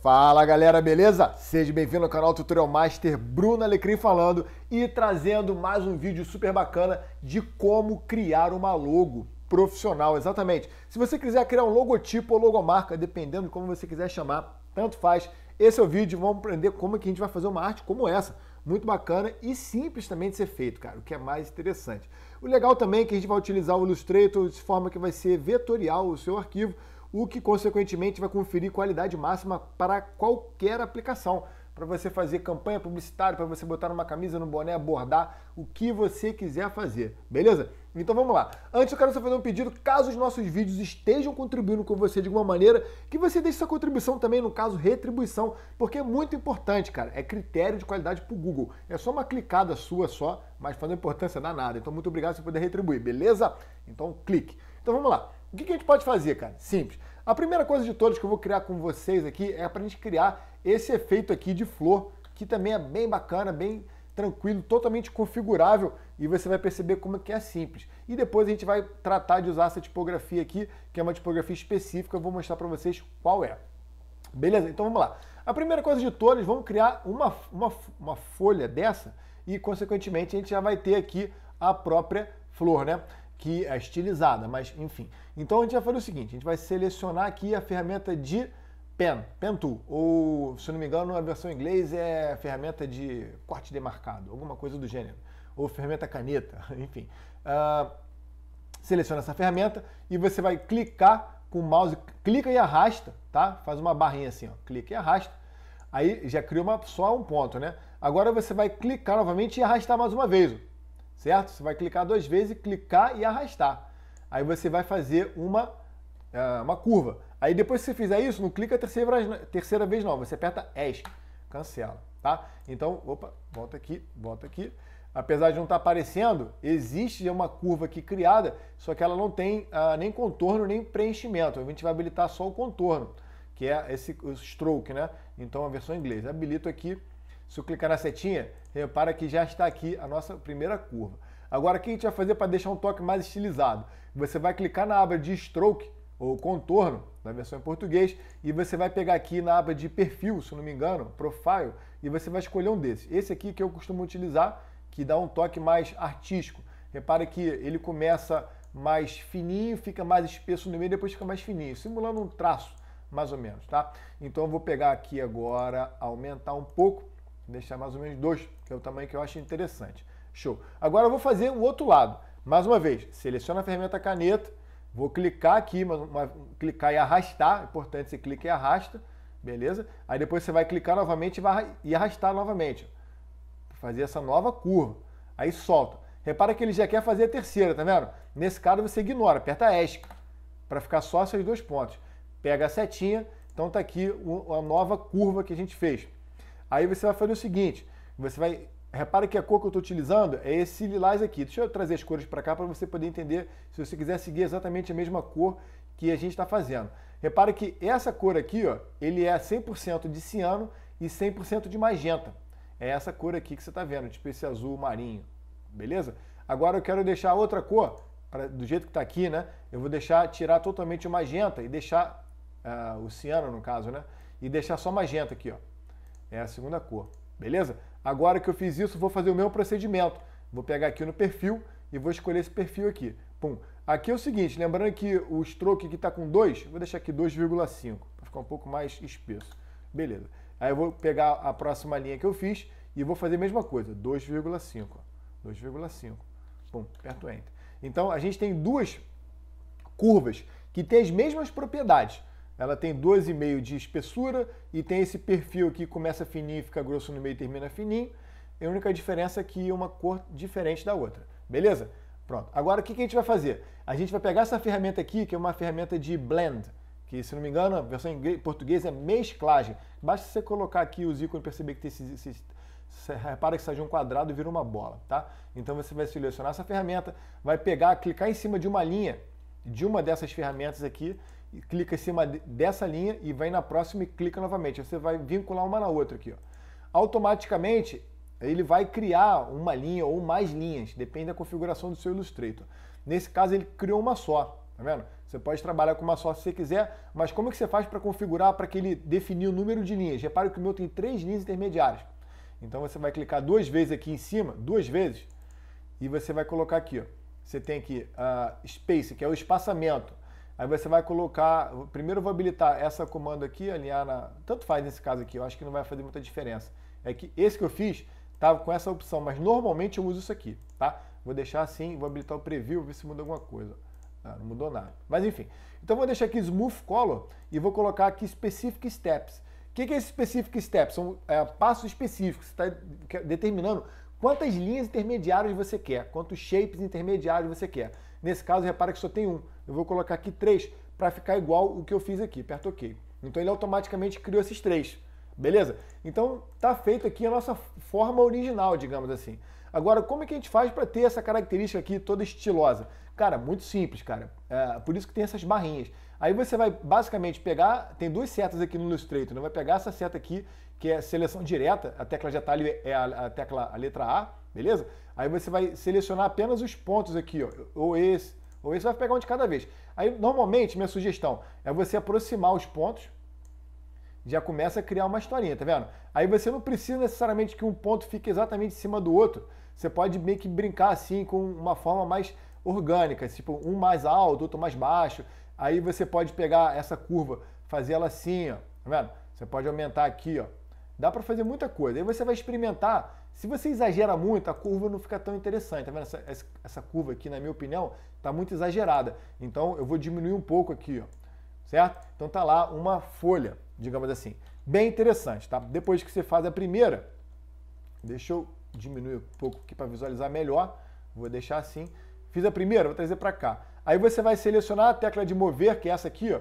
Fala galera, beleza? Seja bem-vindo ao canal Tutorial Master, Bruno Alecrim falando e trazendo mais um vídeo super bacana de como criar uma logo profissional, exatamente. Se você quiser criar um logotipo ou logomarca, dependendo de como você quiser chamar, tanto faz. Esse é o vídeo, vamos aprender como é que a gente vai fazer uma arte como essa. Muito bacana e simples também de ser feito, cara, o que é mais interessante. O legal também é que a gente vai utilizar o Illustrator de forma que vai ser vetorial o seu arquivo, o que consequentemente vai conferir qualidade máxima para qualquer aplicação. Para você fazer campanha publicitária, para você botar uma camisa no boné, bordar, o que você quiser fazer, beleza? Então vamos lá. Antes eu quero só fazer um pedido, caso os nossos vídeos estejam contribuindo com você de alguma maneira, que você deixe sua contribuição também, no caso retribuição, porque é muito importante, cara. É critério de qualidade para o Google. É só uma clicada sua só, mas fazendo uma importância danada. Então muito obrigado por poder retribuir, beleza? Então clique. Então vamos lá. O que a gente pode fazer, cara? Simples. A primeira coisa de todas que eu vou criar com vocês aqui é para a gente criar esse efeito aqui de flor, que também é bem bacana, bem tranquilo, totalmente configurável e você vai perceber como que é simples. E depois a gente vai tratar de usar essa tipografia aqui, que é uma tipografia específica, eu vou mostrar para vocês qual é. Beleza? Então vamos lá. A primeira coisa de todas, vamos criar uma, uma, uma folha dessa e, consequentemente, a gente já vai ter aqui a própria flor, né? que é estilizada, mas enfim. Então a gente vai fazer o seguinte, a gente vai selecionar aqui a ferramenta de Pen, Pen Tool, ou se eu não me engano a versão em inglês é ferramenta de corte demarcado, alguma coisa do gênero, ou ferramenta caneta, enfim. Uh, seleciona essa ferramenta e você vai clicar com o mouse, clica e arrasta, tá? Faz uma barrinha assim, ó, clica e arrasta. Aí já cria uma, só um ponto, né? Agora você vai clicar novamente e arrastar mais uma vez certo? Você vai clicar duas vezes, clicar e arrastar. Aí você vai fazer uma, é, uma curva. Aí depois que você fizer isso, não clica a terceira, terceira vez não, você aperta ESC, cancela, tá? Então, opa, volta aqui, volta aqui. Apesar de não estar tá aparecendo, existe uma curva aqui criada, só que ela não tem ah, nem contorno nem preenchimento. A gente vai habilitar só o contorno, que é esse stroke, né? Então a versão em inglês. Habilito aqui se eu clicar na setinha, repara que já está aqui a nossa primeira curva. Agora, o que a gente vai fazer para deixar um toque mais estilizado? Você vai clicar na aba de Stroke, ou Contorno, na versão em português, e você vai pegar aqui na aba de Perfil, se não me engano, Profile, e você vai escolher um desses. Esse aqui que eu costumo utilizar, que dá um toque mais artístico. Repara que ele começa mais fininho, fica mais espesso no meio, depois fica mais fininho, simulando um traço, mais ou menos, tá? Então eu vou pegar aqui agora, aumentar um pouco, deixar mais ou menos dois, que é o tamanho que eu acho interessante. Show. Agora eu vou fazer o outro lado. Mais uma vez, seleciona a ferramenta caneta, vou clicar aqui, uma, uma, clicar e arrastar, é importante você clica e arrasta, beleza? Aí depois você vai clicar novamente e, vai, e arrastar novamente, fazer essa nova curva. Aí solta. Repara que ele já quer fazer a terceira, tá vendo? Nesse caso você ignora, aperta ESC, para ficar só esses dois pontos. Pega a setinha, então tá aqui a nova curva que a gente fez. Aí você vai fazer o seguinte, você vai... Repara que a cor que eu estou utilizando é esse lilás aqui. Deixa eu trazer as cores para cá para você poder entender se você quiser seguir exatamente a mesma cor que a gente está fazendo. Repara que essa cor aqui, ó, ele é 100% de ciano e 100% de magenta. É essa cor aqui que você está vendo, tipo esse azul marinho, beleza? Agora eu quero deixar outra cor, pra, do jeito que está aqui, né? Eu vou deixar, tirar totalmente o magenta e deixar, uh, o ciano no caso, né? E deixar só magenta aqui, ó. É a segunda cor, beleza? Agora que eu fiz isso, vou fazer o meu procedimento. Vou pegar aqui no perfil e vou escolher esse perfil aqui. Pum. Aqui é o seguinte, lembrando que o stroke que está com 2, vou deixar aqui 2,5, para ficar um pouco mais espesso. Beleza. Aí eu vou pegar a próxima linha que eu fiz e vou fazer a mesma coisa, 2,5. 2,5. Pum, aperto Enter. Então, a gente tem duas curvas que têm as mesmas propriedades, ela tem 12,5 de espessura e tem esse perfil que começa fininho, fica grosso no meio e termina fininho. é a única diferença é que uma cor diferente da outra. Beleza? Pronto. Agora o que a gente vai fazer? A gente vai pegar essa ferramenta aqui, que é uma ferramenta de blend, que se não me engano, a versão em português é mesclagem. Basta você colocar aqui os ícones e perceber que tem esses, esses você repara que sai de um quadrado e vira uma bola, tá? Então você vai selecionar essa ferramenta, vai pegar, clicar em cima de uma linha de uma dessas ferramentas aqui clica em cima dessa linha e vai na próxima e clica novamente. Você vai vincular uma na outra aqui. Ó. Automaticamente, ele vai criar uma linha ou mais linhas, depende da configuração do seu Illustrator. Nesse caso, ele criou uma só, tá vendo? Você pode trabalhar com uma só se você quiser, mas como é que você faz para configurar para que ele definir o número de linhas? Repare que o meu tem três linhas intermediárias. Então você vai clicar duas vezes aqui em cima, duas vezes, e você vai colocar aqui, ó. Você tem aqui a uh, space, que é o espaçamento, Aí você vai colocar, primeiro eu vou habilitar essa comando aqui, alinhar na, tanto faz nesse caso aqui, eu acho que não vai fazer muita diferença. É que esse que eu fiz estava tá com essa opção, mas normalmente eu uso isso aqui, tá? Vou deixar assim, vou habilitar o preview, ver se muda alguma coisa. Ah, não mudou nada, mas enfim. Então vou deixar aqui Smooth Color e vou colocar aqui Specific Steps. O que, que é esse Specific Steps? São é, passos específicos, você está determinando quantas linhas intermediárias você quer, quantos shapes intermediários você quer. Nesse caso, repara que só tem um. Eu vou colocar aqui três para ficar igual o que eu fiz aqui. Aperto OK. Então ele automaticamente criou esses três. Beleza? Então está feito aqui a nossa forma original, digamos assim. Agora, como é que a gente faz para ter essa característica aqui toda estilosa? Cara, muito simples, cara. É, por isso que tem essas barrinhas. Aí você vai basicamente pegar, tem duas setas aqui no Illustrator, né? vai pegar essa seta aqui, que é seleção direta, a tecla de tá atalho é a, a tecla a letra A, beleza? Aí você vai selecionar apenas os pontos aqui, ó, ou esse, ou esse, vai pegar um de cada vez. Aí, normalmente, minha sugestão é você aproximar os pontos, já começa a criar uma historinha, tá vendo? Aí você não precisa necessariamente que um ponto fique exatamente em cima do outro. Você pode meio que brincar assim com uma forma mais orgânica, tipo um mais alto, outro mais baixo. Aí você pode pegar essa curva, fazer ela assim, ó, tá vendo? Você pode aumentar aqui, ó. Dá para fazer muita coisa. Aí você vai experimentar se você exagera muito, a curva não fica tão interessante. Tá vendo? Essa, essa curva aqui, na minha opinião, está muito exagerada. Então eu vou diminuir um pouco aqui, ó. certo? Então tá lá uma folha, digamos assim. Bem interessante, tá? Depois que você faz a primeira, deixa eu diminuir um pouco aqui para visualizar melhor. Vou deixar assim. Fiz a primeira, vou trazer para cá. Aí você vai selecionar a tecla de mover, que é essa aqui, ó.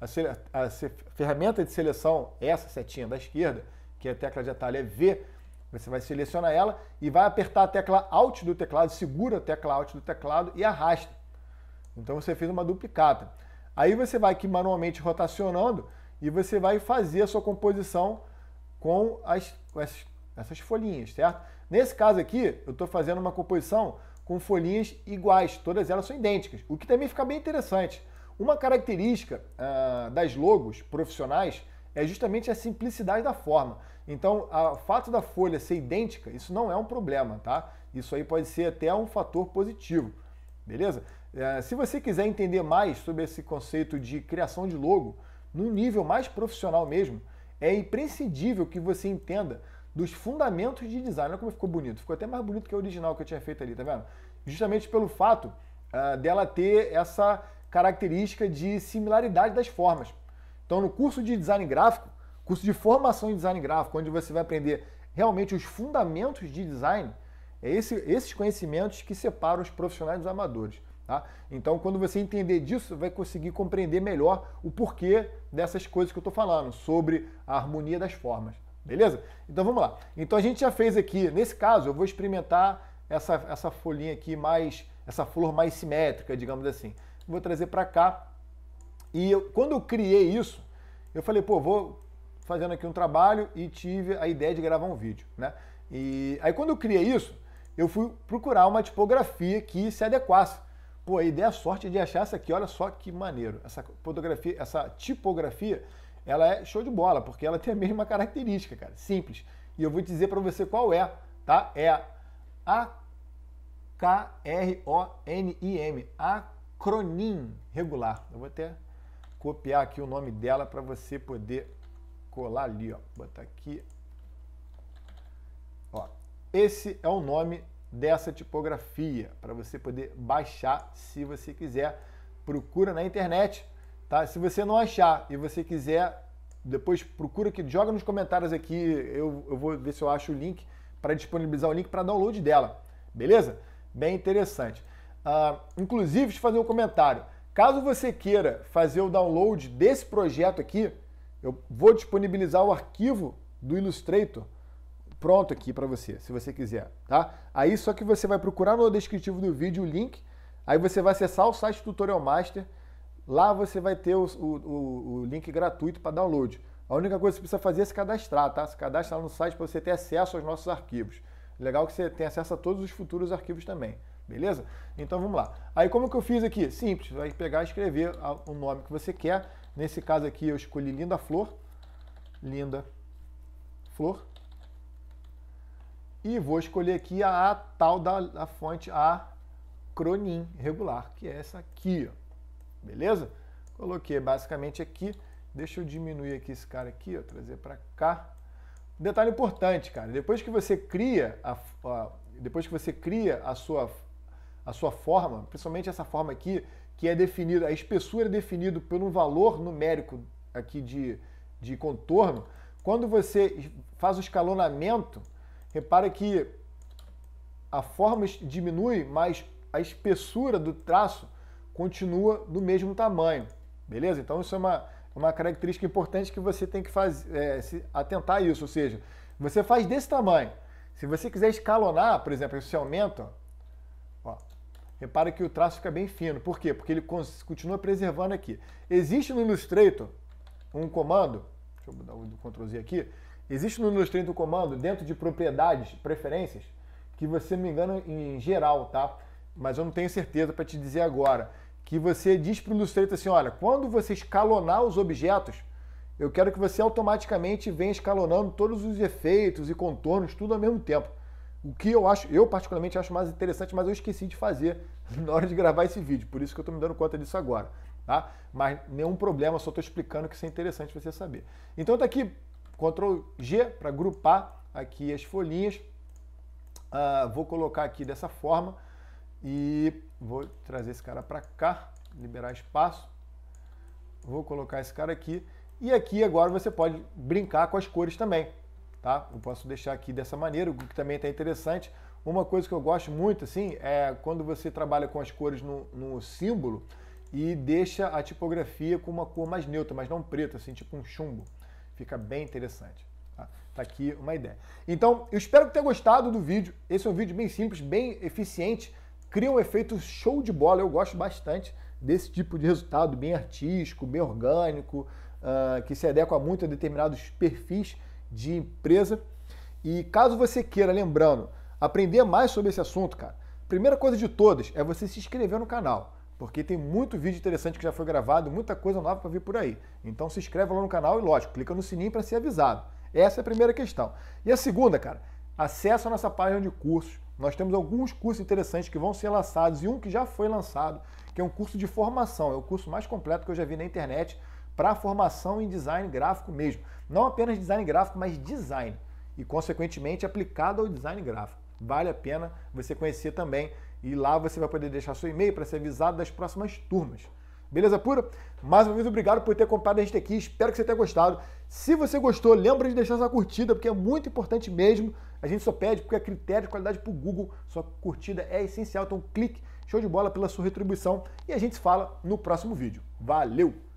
a, a, a ferramenta de seleção, essa setinha da esquerda, que é a tecla de atalho é V você vai selecionar ela e vai apertar a tecla Alt do teclado, segura a tecla Alt do teclado e arrasta. Então você fez uma duplicata. Aí você vai aqui manualmente rotacionando e você vai fazer a sua composição com, as, com essas, essas folhinhas, certo? Nesse caso aqui, eu estou fazendo uma composição com folhinhas iguais, todas elas são idênticas, o que também fica bem interessante. Uma característica ah, das logos profissionais é justamente a simplicidade da forma. Então, o fato da folha ser idêntica, isso não é um problema, tá? Isso aí pode ser até um fator positivo, beleza? É, se você quiser entender mais sobre esse conceito de criação de logo, num nível mais profissional mesmo, é imprescindível que você entenda dos fundamentos de design. Olha como ficou bonito. Ficou até mais bonito que o original que eu tinha feito ali, tá vendo? Justamente pelo fato uh, dela ter essa característica de similaridade das formas. Então, no curso de design gráfico, curso de formação em design gráfico, onde você vai aprender realmente os fundamentos de design, é esse, esses conhecimentos que separam os profissionais dos amadores. Tá? Então, quando você entender disso, vai conseguir compreender melhor o porquê dessas coisas que eu estou falando, sobre a harmonia das formas. Beleza? Então vamos lá. Então a gente já fez aqui, nesse caso, eu vou experimentar essa, essa folhinha aqui mais, essa flor mais simétrica, digamos assim. Vou trazer para cá e eu, quando eu criei isso, eu falei, pô, vou fazendo aqui um trabalho e tive a ideia de gravar um vídeo, né? E aí quando eu criei isso, eu fui procurar uma tipografia que se adequasse. Pô, aí ideia a sorte de achar essa aqui, olha só que maneiro. Essa fotografia, essa tipografia, ela é show de bola, porque ela tem a mesma característica, cara, simples. E eu vou dizer para você qual é, tá? É a A-K-R-O-N-I-M, Acronim Regular. Eu vou até copiar aqui o nome dela para você poder colar ali, ó. Botar aqui. Ó, esse é o nome dessa tipografia para você poder baixar se você quiser. Procura na internet, tá? Se você não achar e você quiser, depois procura que joga nos comentários aqui. Eu, eu vou ver se eu acho o link para disponibilizar o link para download dela. Beleza? Bem interessante. Uh, inclusive, deixa eu fazer um comentário. Caso você queira fazer o download desse projeto aqui, eu vou disponibilizar o arquivo do Illustrator pronto aqui para você, se você quiser, tá? Aí só que você vai procurar no descritivo do vídeo o link, aí você vai acessar o site Tutorial Master, lá você vai ter o, o, o link gratuito para download. A única coisa que você precisa fazer é se cadastrar, tá? Se cadastrar no site para você ter acesso aos nossos arquivos. Legal que você tem acesso a todos os futuros arquivos também. Beleza? Então vamos lá. Aí como que eu fiz aqui? Simples, vai pegar e escrever o nome que você quer. Nesse caso aqui eu escolhi Linda Flor. Linda Flor. E vou escolher aqui a, a tal da a fonte regular, que é essa aqui. Ó. Beleza? Coloquei basicamente aqui. Deixa eu diminuir aqui esse cara aqui, ó, trazer para cá. Detalhe importante, cara. Depois que você cria a, a depois que você cria a sua a sua forma, principalmente essa forma aqui, que é definida, a espessura é definida por um valor numérico aqui de, de contorno, quando você faz o escalonamento, repara que a forma diminui, mas a espessura do traço continua do mesmo tamanho, beleza? Então isso é uma, uma característica importante que você tem que fazer, é, se atentar a isso, ou seja, você faz desse tamanho. Se você quiser escalonar, por exemplo, esse aumento, ó, Repara que o traço fica bem fino. Por quê? Porque ele continua preservando aqui. Existe no Illustrator um comando, deixa eu dar o Ctrl Z aqui, existe no Illustrator um comando dentro de propriedades, preferências, que você me engana em geral, tá? Mas eu não tenho certeza para te dizer agora, que você diz para o Illustrator assim, olha, quando você escalonar os objetos, eu quero que você automaticamente venha escalonando todos os efeitos e contornos, tudo ao mesmo tempo. O que eu acho, eu particularmente acho mais interessante, mas eu esqueci de fazer na hora de gravar esse vídeo, por isso que eu estou me dando conta disso agora. Tá? Mas nenhum problema, só estou explicando que isso é interessante você saber. Então está aqui Ctrl G para agrupar aqui as folhinhas. Uh, vou colocar aqui dessa forma e vou trazer esse cara para cá, liberar espaço. Vou colocar esse cara aqui. E aqui agora você pode brincar com as cores também tá? Eu posso deixar aqui dessa maneira, o que também está é interessante. Uma coisa que eu gosto muito, assim, é quando você trabalha com as cores no, no símbolo e deixa a tipografia com uma cor mais neutra, mas não preta, assim, tipo um chumbo. Fica bem interessante. Tá? tá aqui uma ideia. Então, eu espero que tenha gostado do vídeo. Esse é um vídeo bem simples, bem eficiente. Cria um efeito show de bola. Eu gosto bastante desse tipo de resultado, bem artístico, bem orgânico, uh, que se adequa muito a determinados perfis de empresa. E caso você queira, lembrando, aprender mais sobre esse assunto, cara, primeira coisa de todas é você se inscrever no canal, porque tem muito vídeo interessante que já foi gravado, muita coisa nova para vir por aí. Então se inscreve lá no canal e, lógico, clica no sininho para ser avisado. Essa é a primeira questão. E a segunda, cara, acessa a nossa página de cursos. Nós temos alguns cursos interessantes que vão ser lançados e um que já foi lançado, que é um curso de formação, é o curso mais completo que eu já vi na internet para formação em design gráfico mesmo. Não apenas design gráfico, mas design e, consequentemente, aplicado ao design gráfico. Vale a pena você conhecer também e lá você vai poder deixar seu e-mail para ser avisado das próximas turmas. Beleza pura? Mais uma vez, obrigado por ter acompanhado a gente aqui. Espero que você tenha gostado. Se você gostou, lembra de deixar sua curtida, porque é muito importante mesmo. A gente só pede porque é critério de qualidade para o Google. Sua curtida é essencial, então clique. Show de bola pela sua retribuição. E a gente se fala no próximo vídeo. Valeu!